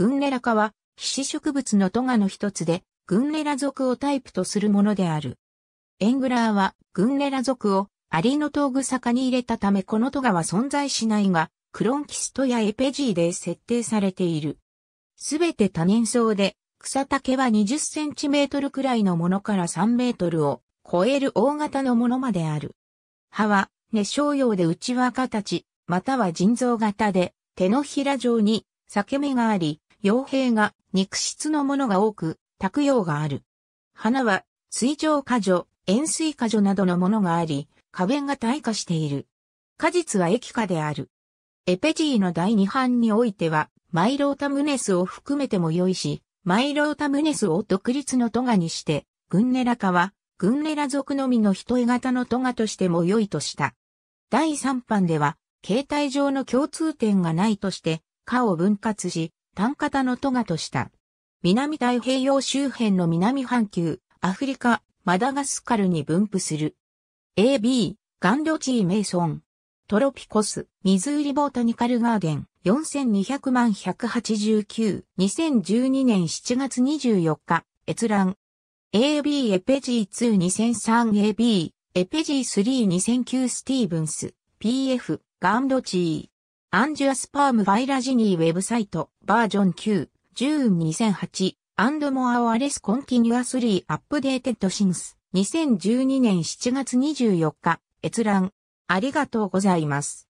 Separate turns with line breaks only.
グンレラ科は、皮脂植物のトガの一つで、グンレラ属をタイプとするものである。エングラーは、グンレラ属をアリノトグサ科に入れたためこのトガは存在しないが、クロンキストやエペジーで設定されている。すべて多年草で、草丈は20センチメートルくらいのものから3メートルを超える大型のものまである。葉は、熱傷用で内輪形、または腎臓型で、手のひら状に裂け目があり、傭兵が肉質のものが多く、卓用がある。花は、水上果樹、塩水果樹などのものがあり、花弁が退化している。果実は液化である。エペジーの第2版においては、マイロータムネスを含めても良いし、マイロータムネスを独立のトガにして、グンネラ科は、グンネラ族のみの一重型のトガとしても良いとした。第3版では、形態上の共通点がないとして、科を分割し、単型のトガとした。南太平洋周辺の南半球、アフリカ、マダガスカルに分布する。AB、ガンドチー・メイソン。トロピコス、ミズーリボータニカルガーデン、4200万189、2012年7月24日、閲覧。AB エペジー 22003AB、エペジー32009スティーブンス、PF、ガンドチー。アンジュアスパームファイラジニーウェブサイトバージョン9、June 2008 and m o r レスコン e s s continuously updated since 2012年7月24日閲覧ありがとうございます。